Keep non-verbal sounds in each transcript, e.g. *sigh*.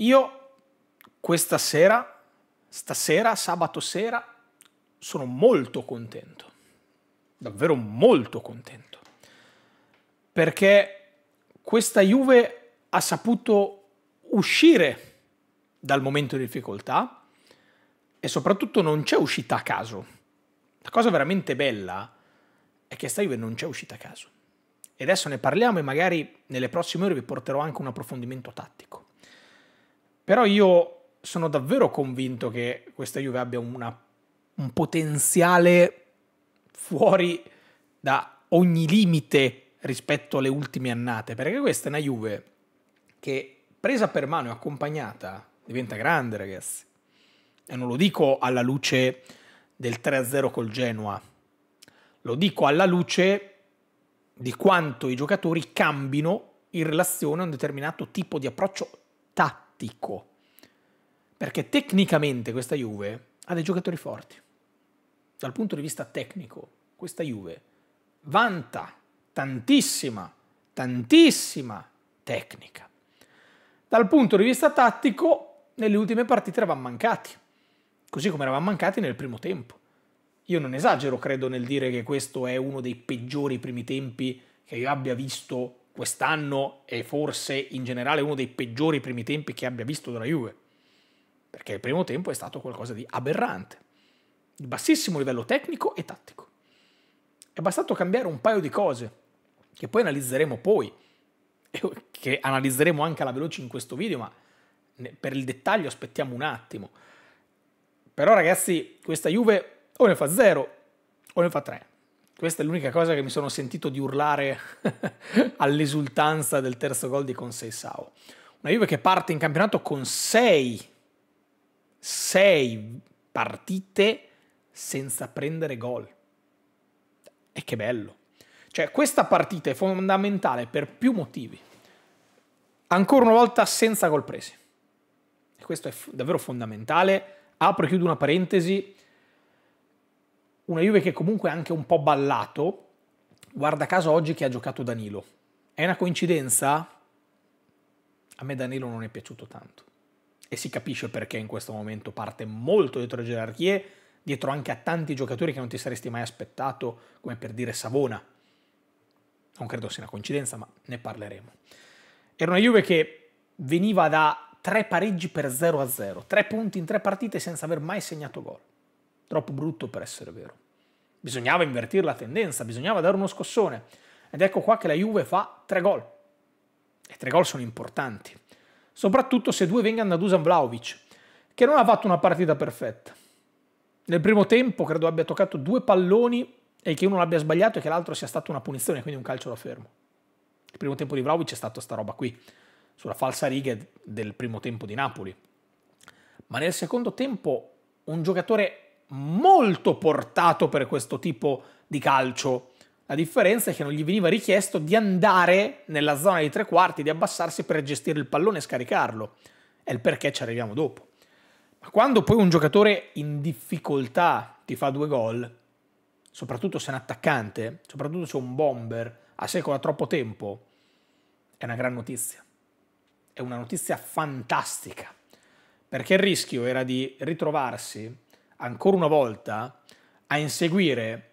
Io questa sera, stasera, sabato sera, sono molto contento, davvero molto contento, perché questa Juve ha saputo uscire dal momento di difficoltà e soprattutto non c'è uscita a caso. La cosa veramente bella è che questa Juve non c'è uscita a caso. E adesso ne parliamo e magari nelle prossime ore vi porterò anche un approfondimento tattico. Però io sono davvero convinto che questa Juve abbia una, un potenziale fuori da ogni limite rispetto alle ultime annate, perché questa è una Juve che presa per mano e accompagnata diventa grande, ragazzi. E non lo dico alla luce del 3-0 col Genoa, lo dico alla luce di quanto i giocatori cambino in relazione a un determinato tipo di approccio tattico tattico. Perché tecnicamente questa Juve ha dei giocatori forti. Dal punto di vista tecnico, questa Juve vanta tantissima, tantissima tecnica. Dal punto di vista tattico, nelle ultime partite eravamo mancati, così come eravamo mancati nel primo tempo. Io non esagero, credo, nel dire che questo è uno dei peggiori primi tempi che io abbia visto quest'anno è forse in generale uno dei peggiori primi tempi che abbia visto della Juve, perché il primo tempo è stato qualcosa di aberrante, di bassissimo livello tecnico e tattico. È bastato cambiare un paio di cose, che poi analizzeremo poi, che analizzeremo anche alla veloce in questo video, ma per il dettaglio aspettiamo un attimo. Però ragazzi, questa Juve o ne fa 0 o ne fa 3. Questa è l'unica cosa che mi sono sentito di urlare *laughs* all'esultanza del terzo gol di Consensao. Una Juve che parte in campionato con 6 6 partite senza prendere gol. E che bello. Cioè, questa partita è fondamentale per più motivi. Ancora una volta senza gol presi. E questo è davvero fondamentale. Apro e chiudo una parentesi una Juve che comunque ha anche un po' ballato, guarda caso oggi che ha giocato Danilo. È una coincidenza? A me Danilo non è piaciuto tanto. E si capisce perché in questo momento parte molto dietro le gerarchie, dietro anche a tanti giocatori che non ti saresti mai aspettato, come per dire Savona. Non credo sia una coincidenza, ma ne parleremo. Era una Juve che veniva da tre pareggi per 0-0, tre punti in tre partite senza aver mai segnato gol troppo brutto per essere vero. Bisognava invertire la tendenza, bisognava dare uno scossone. Ed ecco qua che la Juve fa tre gol. E tre gol sono importanti. Soprattutto se due vengano da Dusan Vlaovic, che non ha fatto una partita perfetta. Nel primo tempo credo abbia toccato due palloni e che uno l'abbia sbagliato e che l'altro sia stato una punizione, quindi un calcio da fermo. Il primo tempo di Vlaovic è stato sta roba qui, sulla falsa riga del primo tempo di Napoli. Ma nel secondo tempo un giocatore molto portato per questo tipo di calcio. La differenza è che non gli veniva richiesto di andare nella zona dei tre quarti, di abbassarsi per gestire il pallone e scaricarlo. È il perché ci arriviamo dopo. Ma quando poi un giocatore in difficoltà ti fa due gol, soprattutto se è un attaccante, soprattutto se è un bomber, a secco da troppo tempo, è una gran notizia. È una notizia fantastica. Perché il rischio era di ritrovarsi ancora una volta a inseguire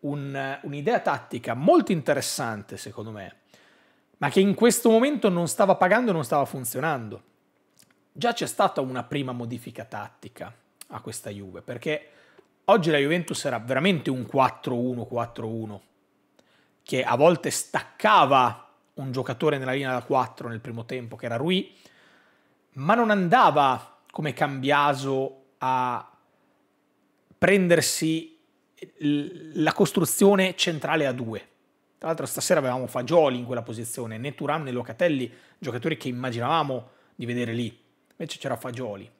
un, un'idea tattica molto interessante, secondo me, ma che in questo momento non stava pagando e non stava funzionando. Già c'è stata una prima modifica tattica a questa Juve, perché oggi la Juventus era veramente un 4-1-4-1, che a volte staccava un giocatore nella linea da 4 nel primo tempo, che era Rui, ma non andava come Cambiaso a prendersi la costruzione centrale a due. Tra l'altro stasera avevamo Fagioli in quella posizione, né Turam né Locatelli, giocatori che immaginavamo di vedere lì. Invece c'era Fagioli.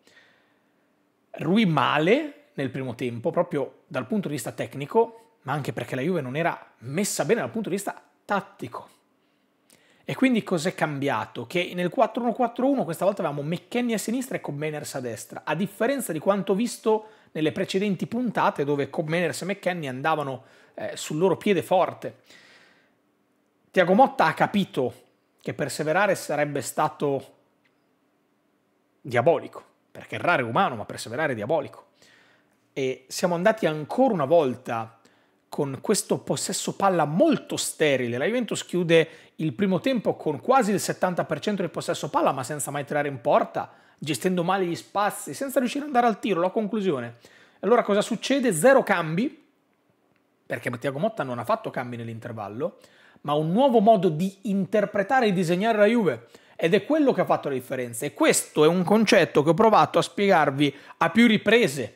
Rui male nel primo tempo, proprio dal punto di vista tecnico, ma anche perché la Juve non era messa bene dal punto di vista tattico. E quindi cos'è cambiato? Che nel 4-1-4-1 questa volta avevamo McKennie a sinistra e Comeners a destra, a differenza di quanto visto nelle precedenti puntate dove Commeners e McKenny andavano eh, sul loro piede forte. Tiago Motta ha capito che perseverare sarebbe stato diabolico, perché errare è umano, ma perseverare è diabolico. E siamo andati ancora una volta con questo possesso palla molto sterile. La Juventus chiude il primo tempo con quasi il 70% del possesso palla, ma senza mai tirare in porta gestendo male gli spazi, senza riuscire ad andare al tiro, la conclusione. Allora cosa succede? Zero cambi, perché Mattiago Motta non ha fatto cambi nell'intervallo, ma un nuovo modo di interpretare e disegnare la Juve. Ed è quello che ha fatto la differenza. E questo è un concetto che ho provato a spiegarvi a più riprese.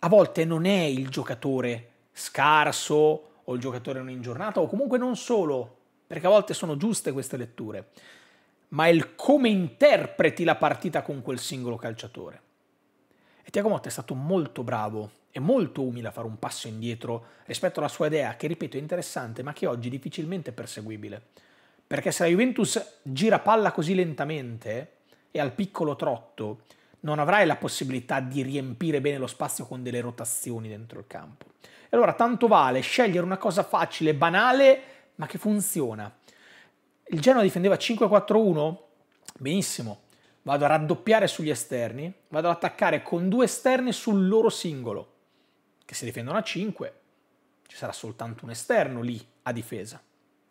A volte non è il giocatore scarso o il giocatore non in giornata o comunque non solo, perché a volte sono giuste queste letture ma è il come interpreti la partita con quel singolo calciatore. E Tiago Motta è stato molto bravo e molto umile a fare un passo indietro rispetto alla sua idea, che ripeto è interessante, ma che oggi è difficilmente perseguibile. Perché se la Juventus gira palla così lentamente e al piccolo trotto, non avrai la possibilità di riempire bene lo spazio con delle rotazioni dentro il campo. E allora tanto vale scegliere una cosa facile, banale, ma che funziona il Genoa difendeva 5-4-1, benissimo, vado a raddoppiare sugli esterni, vado ad attaccare con due esterni sul loro singolo, che se difendono a 5, ci sarà soltanto un esterno lì a difesa.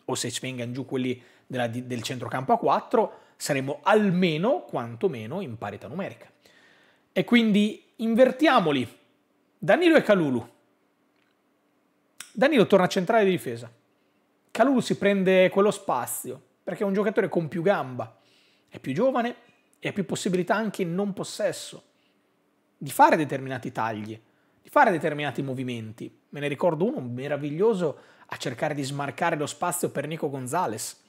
O se ci vengano giù quelli della, del centrocampo a 4, saremo almeno, quantomeno, in parità numerica. E quindi invertiamoli. Danilo e Calulu. Danilo torna a centrale di difesa. Calulu si prende quello spazio perché è un giocatore con più gamba, è più giovane e ha più possibilità anche in non possesso di fare determinati tagli, di fare determinati movimenti. Me ne ricordo uno meraviglioso a cercare di smarcare lo spazio per Nico Gonzalez,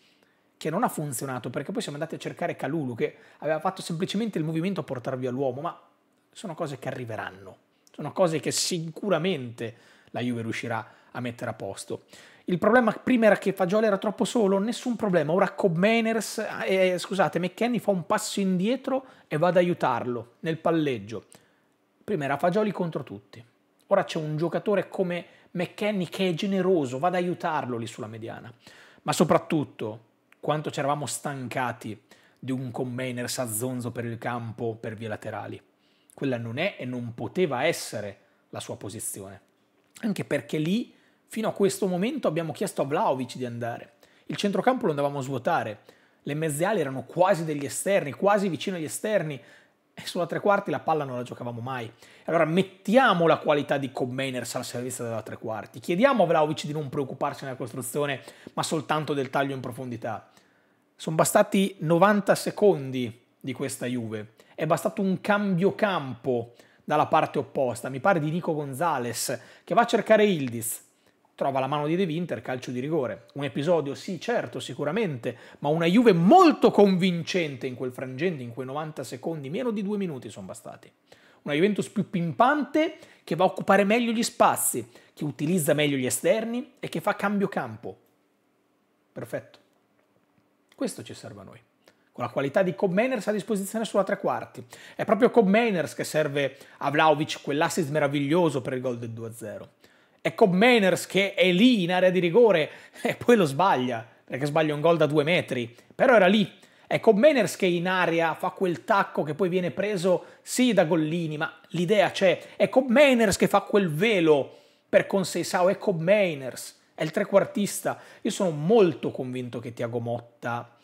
che non ha funzionato perché poi siamo andati a cercare Calulu che aveva fatto semplicemente il movimento a portar via l'uomo, ma sono cose che arriveranno, sono cose che sicuramente la Juve riuscirà a mettere a posto. Il problema prima era che Fagioli era troppo solo, nessun problema. Ora Cobmeners, eh, eh, scusate, McKenny fa un passo indietro e va ad aiutarlo nel palleggio. Prima era Fagioli contro tutti. Ora c'è un giocatore come McKenny che è generoso, va ad aiutarlo lì sulla mediana. Ma soprattutto, quanto ci eravamo stancati di un Cobmeners a zonzo per il campo, per vie laterali. Quella non è e non poteva essere la sua posizione. Anche perché lì Fino a questo momento abbiamo chiesto a Vlaovic di andare. Il centrocampo lo andavamo a svuotare. Le mezze ali erano quasi degli esterni, quasi vicino agli esterni. E sulla tre quarti la palla non la giocavamo mai. Allora mettiamo la qualità di Commeners al servizio della tre quarti. Chiediamo a Vlaovic di non preoccuparsi della costruzione, ma soltanto del taglio in profondità. Sono bastati 90 secondi di questa Juve. È bastato un cambio campo dalla parte opposta, mi pare di Nico Gonzales, che va a cercare Ildiz, trova la mano di De Winter, calcio di rigore. Un episodio, sì, certo, sicuramente, ma una Juve molto convincente in quel frangente, in quei 90 secondi, meno di due minuti sono bastati. Una Juventus più pimpante, che va a occupare meglio gli spazi, che utilizza meglio gli esterni e che fa cambio campo. Perfetto. Questo ci serve a noi con la qualità di Cobb Mainers a disposizione sulla tre quarti. È proprio Cobb Mainers che serve a Vlaovic quell'assist meraviglioso per il gol del 2-0. È con che è lì in area di rigore e poi lo sbaglia, perché sbaglia un gol da due metri, però era lì. È con che in area fa quel tacco che poi viene preso sì da Gollini, ma l'idea c'è. È con che fa quel velo per Conseisao, è con è il trequartista. Io sono molto convinto che Tiago Motta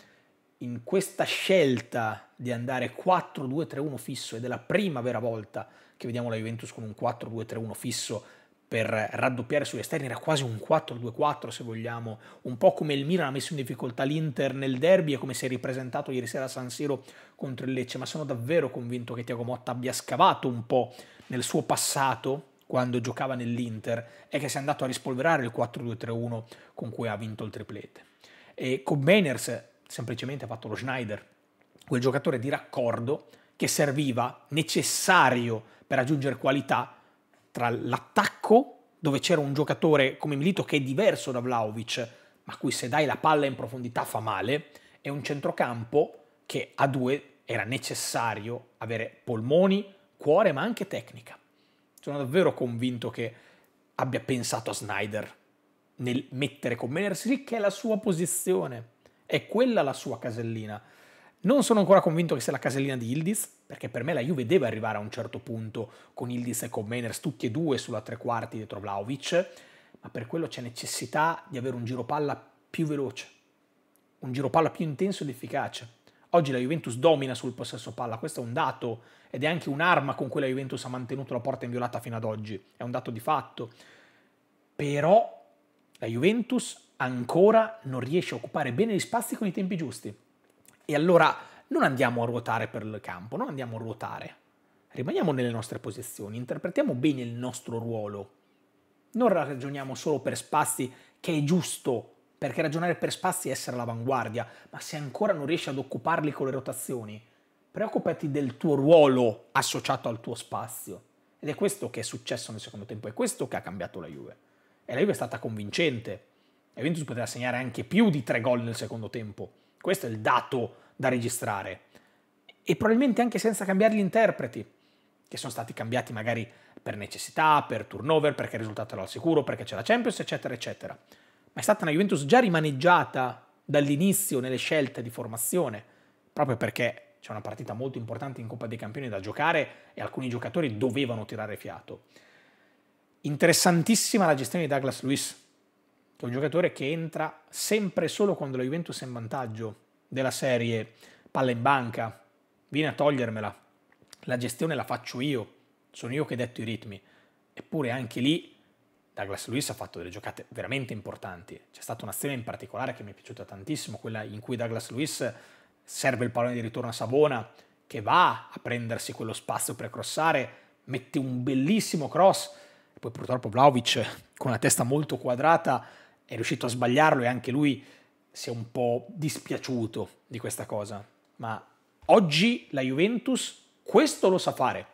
in questa scelta di andare 4-2-3-1 fisso ed è la prima vera volta che vediamo la Juventus con un 4-2-3-1 fisso per raddoppiare sugli esterni, era quasi un 4-2-4 se vogliamo, un po' come il Milan ha messo in difficoltà l'Inter nel derby e come si è ripresentato ieri sera a San Siro contro il Lecce, ma sono davvero convinto che Tiago Motta abbia scavato un po' nel suo passato quando giocava nell'Inter e che sia andato a rispolverare il 4-2-3-1 con cui ha vinto il triplete. E con Beners semplicemente ha fatto lo Schneider, quel giocatore di raccordo che serviva necessario per raggiungere qualità tra l'attacco, dove c'era un giocatore come Milito che è diverso da Vlaovic, ma cui se dai la palla in profondità fa male, e un centrocampo che a due era necessario avere polmoni, cuore, ma anche tecnica. Sono davvero convinto che abbia pensato a Snyder nel mettere con Menersi, che è la sua posizione, è quella la sua casellina. Non sono ancora convinto che sia la casellina di Ildiz, perché per me la Juve deve arrivare a un certo punto con Ildiz e con Meners, tutti e due sulla tre quarti dietro Vlaovic, ma per quello c'è necessità di avere un giropalla più veloce, un giropalla più intenso ed efficace. Oggi la Juventus domina sul possesso palla, questo è un dato ed è anche un'arma con cui la Juventus ha mantenuto la porta inviolata fino ad oggi, è un dato di fatto. Però la Juventus ancora non riesce a occupare bene gli spazi con i tempi giusti. E allora non andiamo a ruotare per il campo, non andiamo a ruotare. Rimaniamo nelle nostre posizioni, interpretiamo bene il nostro ruolo. Non ragioniamo solo per spazi che è giusto, perché ragionare per spazi è essere all'avanguardia, ma se ancora non riesci ad occuparli con le rotazioni, preoccupati del tuo ruolo associato al tuo spazio. Ed è questo che è successo nel secondo tempo, è questo che ha cambiato la Juve. E la Juve è stata convincente. La Juventus poteva segnare anche più di tre gol nel secondo tempo questo è il dato da registrare. E probabilmente anche senza cambiare gli interpreti, che sono stati cambiati magari per necessità, per turnover, perché il risultato era al sicuro, perché c'è la Champions, eccetera, eccetera. Ma è stata una Juventus già rimaneggiata dall'inizio nelle scelte di formazione, proprio perché c'è una partita molto importante in Coppa dei Campioni da giocare e alcuni giocatori dovevano tirare fiato. Interessantissima la gestione di Douglas Luiz un giocatore che entra sempre e solo quando la Juventus è in vantaggio della serie palla in banca, viene a togliermela, la gestione la faccio io, sono io che detto i ritmi. Eppure anche lì Douglas Luiz ha fatto delle giocate veramente importanti. C'è stata un'azione in particolare che mi è piaciuta tantissimo, quella in cui Douglas Luiz serve il pallone di ritorno a Savona, che va a prendersi quello spazio per crossare, mette un bellissimo cross, e poi purtroppo Vlaovic con la testa molto quadrata è riuscito a sbagliarlo e anche lui si è un po' dispiaciuto di questa cosa. Ma oggi la Juventus questo lo sa fare.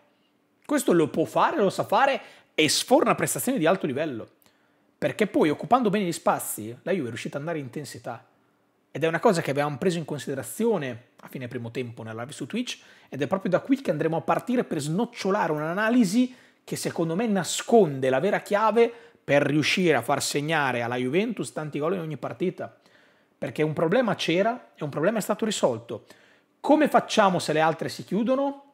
Questo lo può fare, lo sa fare e sforna prestazioni di alto livello. Perché poi occupando bene gli spazi, la Juve è riuscita ad andare in intensità. Ed è una cosa che avevamo preso in considerazione a fine primo tempo nella live su Twitch ed è proprio da qui che andremo a partire per snocciolare un'analisi che secondo me nasconde la vera chiave per riuscire a far segnare alla Juventus tanti gol in ogni partita, perché un problema c'era e un problema è stato risolto. Come facciamo se le altre si chiudono?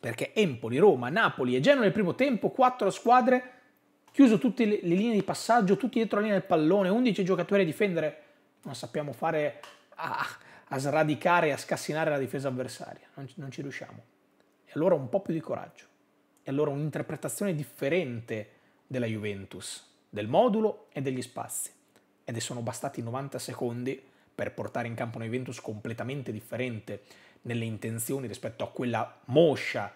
Perché Empoli, Roma, Napoli e Genoa nel primo tempo, quattro squadre, chiuso tutte le linee di passaggio, tutti dietro la linea del pallone, 11 giocatori a difendere, non sappiamo fare a, a sradicare e a scassinare la difesa avversaria, non, non ci riusciamo. E allora un po' più di coraggio, e allora un'interpretazione differente della Juventus, del modulo e degli spazi. Ed è sono bastati 90 secondi per portare in campo una Juventus completamente differente nelle intenzioni rispetto a quella moscia,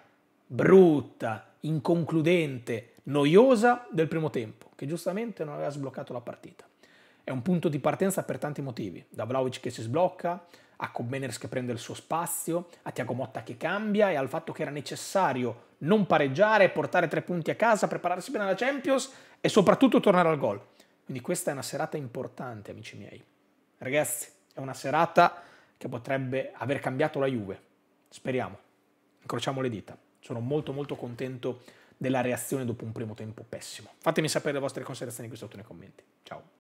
brutta, inconcludente, noiosa del primo tempo, che giustamente non aveva sbloccato la partita. È un punto di partenza per tanti motivi, da Vlaovic che si sblocca, a Commeners che prende il suo spazio, a Tiago Motta che cambia e al fatto che era necessario non pareggiare, portare tre punti a casa, prepararsi bene alla Champions e soprattutto tornare al gol. Quindi questa è una serata importante, amici miei. Ragazzi, è una serata che potrebbe aver cambiato la Juve. Speriamo. Incrociamo le dita. Sono molto molto contento della reazione dopo un primo tempo pessimo. Fatemi sapere le vostre considerazioni qui sotto nei commenti. Ciao.